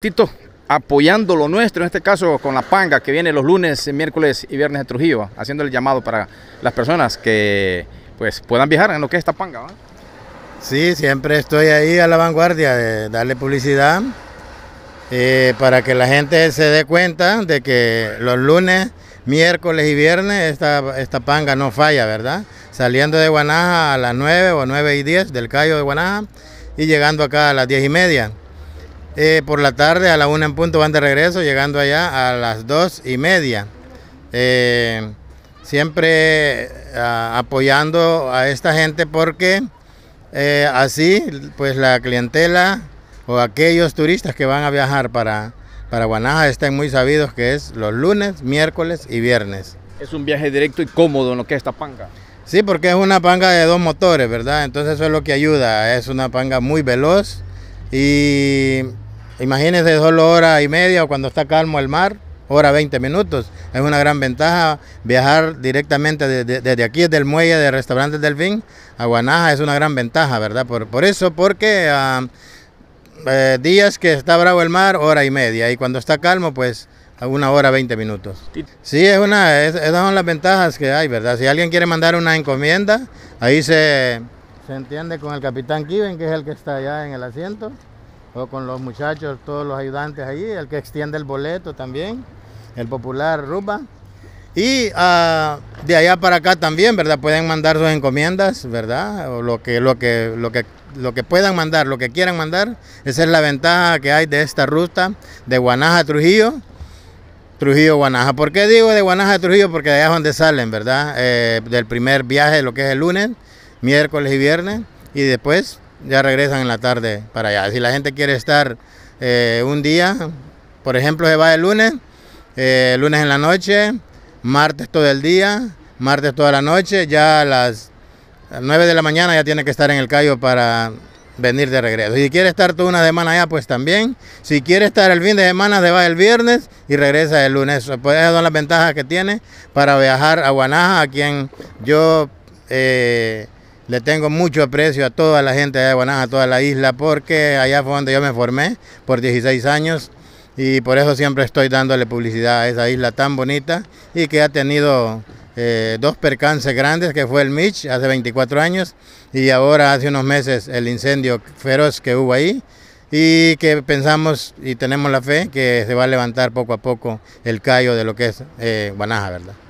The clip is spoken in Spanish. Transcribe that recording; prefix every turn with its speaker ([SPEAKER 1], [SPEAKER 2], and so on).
[SPEAKER 1] Tito, apoyando lo nuestro, en este caso con la panga que viene los lunes, miércoles y viernes de Trujillo, haciendo el llamado para las personas que pues puedan viajar en lo que es esta panga. Sí, siempre estoy ahí a la vanguardia de darle publicidad eh, para que la gente se dé cuenta de que los lunes, miércoles y viernes esta, esta panga no falla, ¿verdad? Saliendo de Guanaja a las 9 o 9 y 10 del Cayo de Guanaja y llegando acá a las 10 y media. Eh, por la tarde a la una en punto van de regreso, llegando allá a las dos y media. Eh, siempre eh, apoyando a esta gente porque así pues la clientela o aquellos turistas que van a viajar para, para Guanaja están muy sabidos que es los lunes, miércoles y viernes. Es un viaje directo y cómodo en lo que esta panga Sí, porque es una panga de dos motores, ¿verdad? Entonces eso es lo que ayuda, es una panga muy veloz y Imagínense solo hora y media o cuando está calmo el mar, hora 20 minutos. Es una gran ventaja viajar directamente desde aquí, desde el muelle de Restaurantes del Delfín a Guanaja, es una gran ventaja, ¿verdad? Por, eso, porque ah, eh, días que está bravo el mar, hora y media, y cuando está calmo, pues una hora 20 minutos. Sí, es una, esas son las ventajas que hay, ¿verdad? Si alguien quiere mandar una encomienda, ahí se, se entiende con el capitán Kiven, que es el que está allá en el asiento con los muchachos, todos los ayudantes ahí, el que extiende el boleto también, el popular Ruba. Y ah, de allá para acá también, ¿verdad? Pueden mandar sus encomiendas, ¿verdad? O lo que, lo que, lo que, lo que puedan mandar, lo que quieran mandar. Esa es la ventaja que hay de esta ruta de Guanaja Trujillo. Trujillo, Guanaja. ¿Por qué digo de Guanaja Trujillo? Porque de allá es donde salen, ¿verdad? Eh, del primer viaje, lo que es el lunes, miércoles y viernes. Y después ya regresan en la tarde para allá. Si la gente quiere estar eh, un día, por ejemplo, se va el lunes, eh, lunes en la noche, martes todo el día, martes toda la noche, ya a las 9 de la mañana ya tiene que estar en el callo para venir de regreso. Si quiere estar toda una semana allá, pues también. Si quiere estar el fin de semana, se va el viernes y regresa el lunes. Pues esas son las ventajas que tiene para viajar a Guanaja, a quien yo... Eh, le tengo mucho aprecio a toda la gente de Guanaja, a toda la isla, porque allá fue donde yo me formé por 16 años y por eso siempre estoy dándole publicidad a esa isla tan bonita y que ha tenido eh, dos percances grandes, que fue el Mitch hace 24 años y ahora hace unos meses el incendio feroz que hubo ahí y que pensamos y tenemos la fe que se va a levantar poco a poco el callo de lo que es eh, Guanaja, ¿verdad?